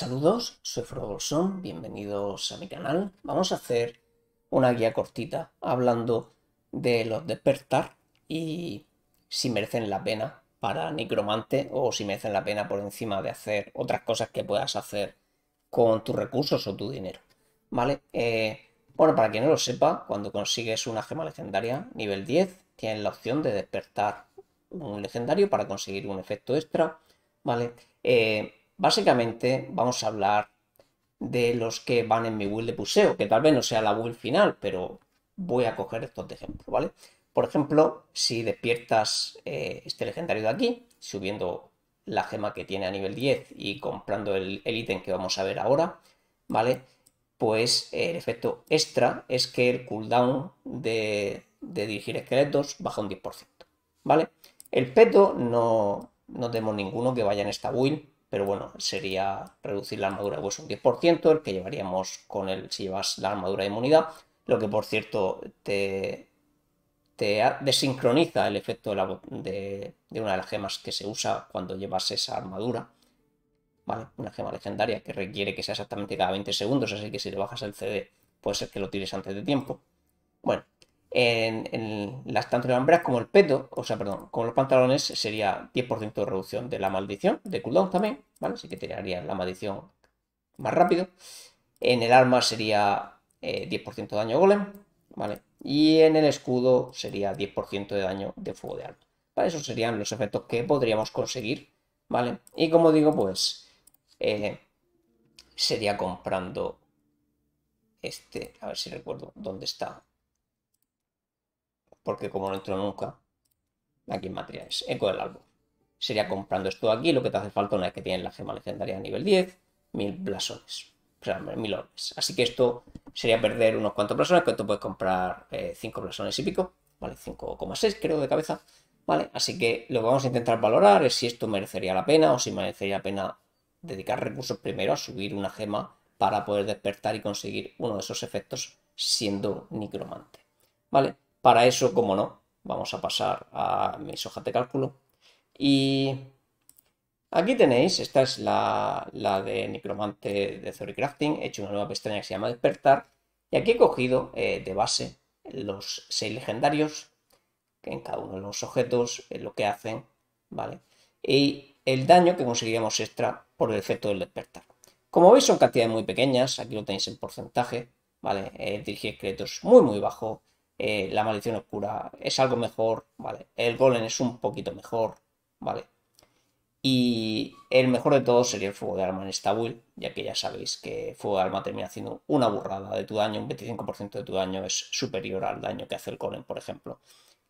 Saludos, soy Frodo bienvenidos a mi canal. Vamos a hacer una guía cortita hablando de los despertar y si merecen la pena para necromante o si merecen la pena por encima de hacer otras cosas que puedas hacer con tus recursos o tu dinero. ¿Vale? Eh, bueno, para quien no lo sepa, cuando consigues una gema legendaria nivel 10, tienes la opción de despertar un legendario para conseguir un efecto extra. ¿Vale? Eh, Básicamente vamos a hablar de los que van en mi build de puseo, que tal vez no sea la build final, pero voy a coger estos de ejemplo, ¿vale? Por ejemplo, si despiertas eh, este legendario de aquí, subiendo la gema que tiene a nivel 10 y comprando el ítem que vamos a ver ahora, ¿vale? Pues el efecto extra es que el cooldown de, de dirigir esqueletos baja un 10%, ¿vale? El peto no, no tenemos ninguno que vaya en esta build, pero bueno, sería reducir la armadura de hueso un 10%, el que llevaríamos con el si llevas la armadura de inmunidad, lo que por cierto te, te desincroniza el efecto de, una de las gemas que se usa cuando llevas esa armadura. Una gema legendaria que requiere que sea exactamente cada 20 segundos, así que si le bajas el CD puede ser que lo tires antes de tiempo. Bueno, en, las, tantas de como el peto, o sea, perdón, como los pantalones, sería 10% de reducción de la maldición, de cooldown también, ¿vale? Así que te la maldición más rápido. En el arma sería 10% eh, de daño golem, ¿vale? Y en el escudo sería 10% de daño de fuego de arma. Para eso serían los efectos que podríamos conseguir, ¿vale? Y como digo, pues eh, sería comprando este, a ver si recuerdo dónde está porque como no entro nunca, aquí en materiales, eco del álbum Sería comprando esto aquí, lo que te hace falta una vez que tienes la gema legendaria a nivel 10, mil blasones, o sea, mil orbes. Así que esto sería perder unos cuantos blasones, que tú puedes comprar 5 eh, blasones y pico, ¿vale? 5,6 creo de cabeza, ¿vale? Así que lo que vamos a intentar valorar es si esto merecería la pena o si merecería la pena dedicar recursos primero a subir una gema para poder despertar y conseguir uno de esos efectos siendo necromante, ¿vale? Para eso, como no, vamos a pasar a mis hojas de cálculo. Y aquí tenéis, esta es la, de Necromante de Theory Crafting. He hecho una nueva pestaña que se llama Despertar. Y aquí he cogido eh, de base los seis legendarios, que en cada uno de los objetos es lo que hacen, ¿vale? Y el daño que conseguiríamos extra por el efecto del despertar. Como veis son cantidades muy pequeñas, aquí lo tenéis en porcentaje, ¿vale? Eh, dirigir créditos muy muy bajo, eh, la maldición oscura es algo mejor, ¿vale? El golem es un poquito mejor, ¿vale? Y el mejor de todos sería el fuego de alma en esta build, ya que ya sabéis que fuego de alma termina haciendo una burrada de tu daño, un 25% de tu daño es superior al daño que hace el golem, por ejemplo,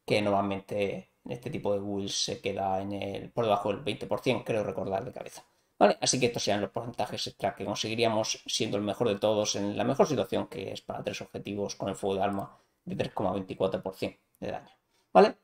que normalmente en este tipo de builds se queda en el, por debajo del 20%, creo recordar de cabeza. ¿Vale? Así que estos serían los porcentajes extra que conseguiríamos siendo el mejor de todos en la mejor situación que es para tres objetivos con el fuego de alma de 3,24% de daño, ¿vale?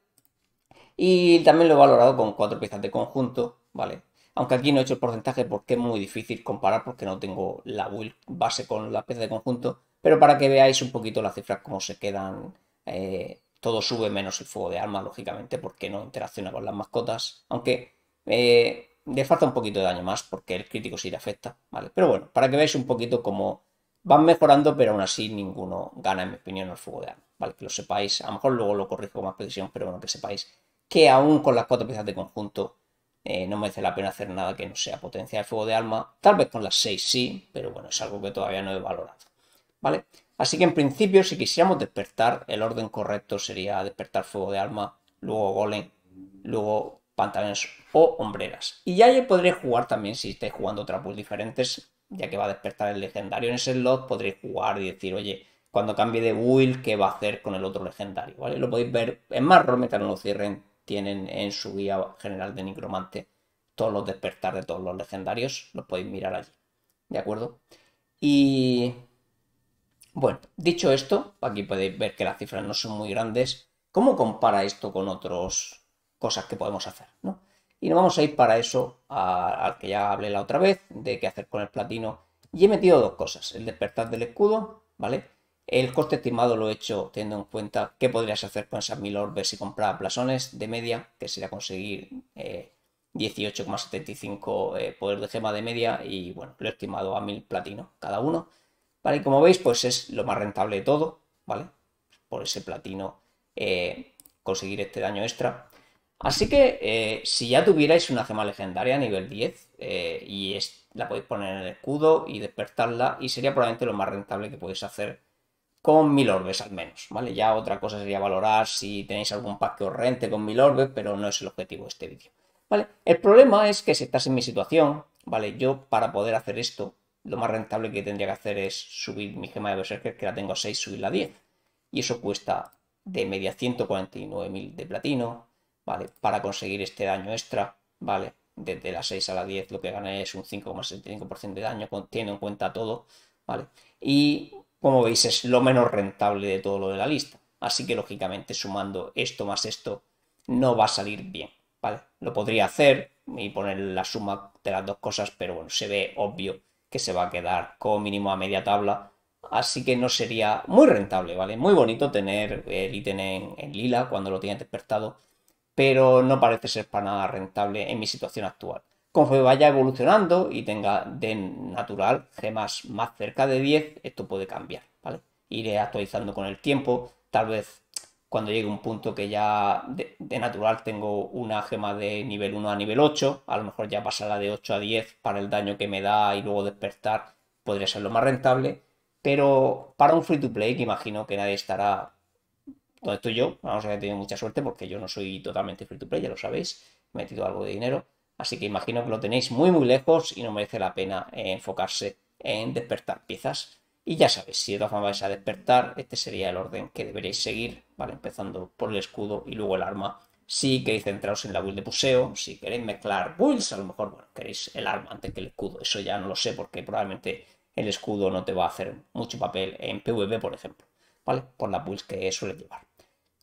Y también lo he valorado con cuatro piezas de conjunto, ¿vale? Aunque aquí no he hecho el porcentaje porque es muy difícil comparar porque no tengo la build base con la pieza de conjunto, pero para que veáis un poquito las cifras cómo se quedan, eh, todo sube menos el fuego de arma lógicamente, porque no interacciona con las mascotas, aunque eh, le falta un poquito de daño más porque el crítico sí le afecta, ¿vale? Pero bueno, para que veáis un poquito cómo van mejorando, pero aún así ninguno gana, en mi opinión, el fuego de alma. ¿vale? Que lo sepáis, a lo mejor luego lo corrijo con más precisión, pero bueno, que sepáis que aún con las cuatro piezas de conjunto eh, no merece la pena hacer nada que no sea potencia de fuego de alma. Tal vez con las seis sí, pero bueno, es algo que todavía no he valorado. ¿Vale? Así que en principio, si quisiéramos despertar, el orden correcto sería despertar fuego de alma, luego golem, luego pantalones o hombreras. Y ya podréis jugar también, si estáis jugando otras pool diferentes, ya que va a despertar el legendario en ese slot, podréis jugar y decir, oye, cuando cambie de build, ¿qué va a hacer con el otro legendario? ¿Vale? Lo podéis ver en más Metal no tienen en su guía general de Necromante todos los despertar de todos los legendarios, los podéis mirar allí. ¿De acuerdo? Y bueno, dicho esto, aquí podéis ver que las cifras no son muy grandes. ¿Cómo compara esto con otras cosas que podemos hacer? ¿no? Y nos vamos a ir para eso, al que ya hablé la otra vez, de qué hacer con el platino. Y he metido dos cosas, el despertar del escudo, ¿vale? El coste estimado lo he hecho teniendo en cuenta qué podrías hacer con esas mil orbes y comprar blasones de media, que sería conseguir 18,75 eh, eh, poder de gema de media y bueno, lo he estimado a mil platino cada uno. Vale, y como veis, pues es lo más rentable de todo, ¿vale? Por ese platino eh, conseguir este daño extra. Así que eh, si ya tuvierais una gema legendaria a nivel 10 eh, y la podéis poner en el escudo y despertarla y sería probablemente lo más rentable que podéis hacer con mil orbes al menos, ¿vale? Ya otra cosa sería valorar si tenéis algún pack que rente con mil orbes, pero no es el objetivo de este vídeo, ¿vale? El problema es que si estás en mi situación, ¿vale? Yo para poder hacer esto, lo más rentable que tendría que hacer es subir mi gema de Berserker, que la tengo a 6, subirla a 10. Y eso cuesta de media 149.000 de platino, ¿vale? Para conseguir este daño extra, ¿vale? Desde la 6 a la 10 lo que gana es un 5,75% de daño, teniendo en cuenta todo, ¿vale? Y como veis es lo menos rentable de todo lo de la lista. Así que lógicamente sumando esto más esto no va a salir bien, ¿vale? Lo podría hacer y poner la suma de las dos cosas, pero bueno, se ve obvio que se va a quedar como mínimo a media tabla, así que no sería muy rentable, ¿vale? Muy bonito tener eh, el ítem en, lila cuando lo tienes despertado, pero no parece ser para nada rentable en mi situación actual. Conforme vaya evolucionando y tenga de natural gemas más cerca de 10, esto puede cambiar, ¿vale? Iré actualizando con el tiempo, tal vez cuando llegue un punto que ya de, de, natural tengo una gema de nivel 1 a nivel 8, a lo mejor ya pasará de 8 a 10 para el daño que me da y luego despertar podría ser lo más rentable, pero para un free to play que imagino que nadie estará todo esto yo, vamos a ver, he tenido mucha suerte porque yo no soy totalmente free to play, ya lo sabéis, he metido algo de dinero, así que imagino que lo tenéis muy muy lejos y no merece la pena eh, enfocarse en despertar piezas. Y ya sabéis, si de todas formas vais a despertar, este sería el orden que deberéis seguir, ¿vale? Empezando por el escudo y luego el arma. Si queréis centraros en la build de puseo, si queréis mezclar builds, a lo mejor, bueno, queréis el arma antes que el escudo. Eso ya no lo sé porque probablemente el escudo no te va a hacer mucho papel en PvP, por ejemplo, ¿vale? Por la builds que suele llevar.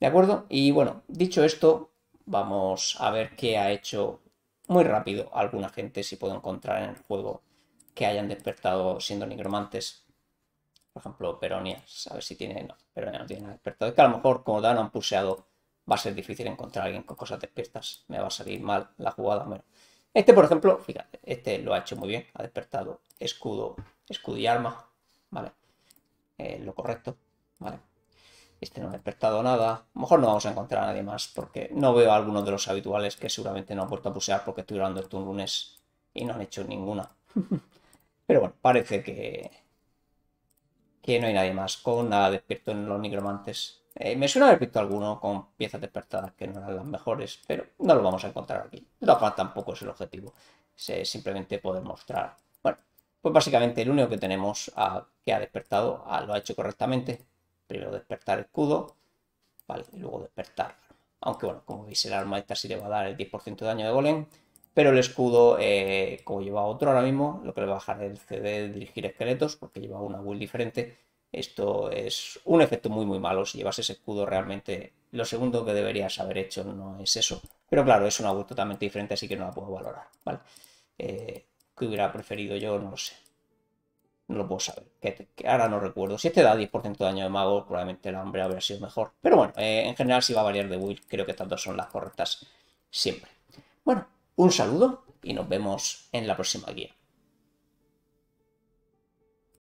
¿De acuerdo? Y bueno, dicho esto, vamos a ver qué ha hecho muy rápido alguna gente, si puedo encontrar en el juego que hayan despertado siendo nigromantes. Por ejemplo, Peronia, a ver si tiene... No, Peronia no tiene despertado. Es que a lo mejor, como Dan han puseado, va a ser difícil encontrar a alguien con cosas despiertas. Me va a salir mal la jugada. Bueno, este, por ejemplo, fíjate, este lo ha hecho muy bien. Ha despertado escudo, escudo y arma. Vale, eh, lo correcto. Vale. Este no ha despertado nada. A lo mejor no vamos a encontrar a nadie más porque no veo a alguno de los habituales que seguramente no han vuelto a pusear porque estoy grabando esto un lunes y no han hecho ninguna. Pero bueno, parece que, que no hay nadie más con nada despierto en los nigromantes. Eh, me suena haber visto alguno con piezas despertadas que no eran las mejores, pero no lo vamos a encontrar aquí. No, tampoco es el objetivo. Es simplemente poder mostrar. Bueno, pues básicamente el único que tenemos que ha despertado lo ha hecho correctamente. Primero despertar escudo, vale, y luego despertar Aunque bueno, como veis el arma esta sí le va a dar el 10% de daño de golem, pero el escudo, eh, como lleva otro ahora mismo, lo que le va a bajar el CD de dirigir esqueletos, porque lleva una build diferente, esto es un efecto muy muy malo. Si llevas ese escudo realmente, lo segundo que deberías haber hecho no es eso. Pero claro, es una build totalmente diferente, así que no la puedo valorar, ¿vale? Eh, ¿Qué hubiera preferido yo? No lo sé. No lo puedo saber. Que, ahora no recuerdo. Si este da 10% de daño de mago, probablemente el hambre habría sido mejor. Pero bueno, eh, en general si va a variar de build, creo que estas dos son las correctas siempre. Bueno, un saludo y nos vemos en la próxima guía.